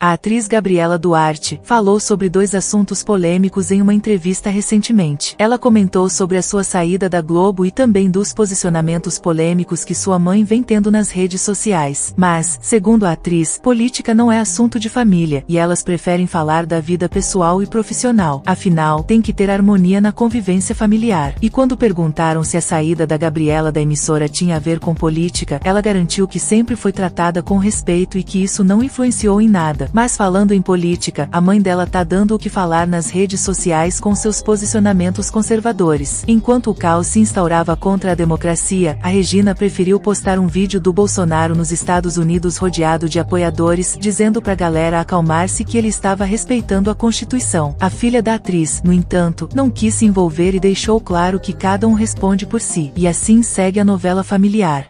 A atriz Gabriela Duarte falou sobre dois assuntos polêmicos em uma entrevista recentemente. Ela comentou sobre a sua saída da Globo e também dos posicionamentos polêmicos que sua mãe vem tendo nas redes sociais. Mas, segundo a atriz, política não é assunto de família e elas preferem falar da vida pessoal e profissional. Afinal, tem que ter harmonia na convivência familiar. E quando perguntaram se a saída da Gabriela da emissora tinha a ver com política, ela garantiu que sempre foi tratada com respeito e que isso não influenciou em nada. Mas falando em política, a mãe dela tá dando o que falar nas redes sociais com seus posicionamentos conservadores. Enquanto o caos se instaurava contra a democracia, a Regina preferiu postar um vídeo do Bolsonaro nos Estados Unidos rodeado de apoiadores, dizendo pra galera acalmar-se que ele estava respeitando a Constituição. A filha da atriz, no entanto, não quis se envolver e deixou claro que cada um responde por si. E assim segue a novela familiar.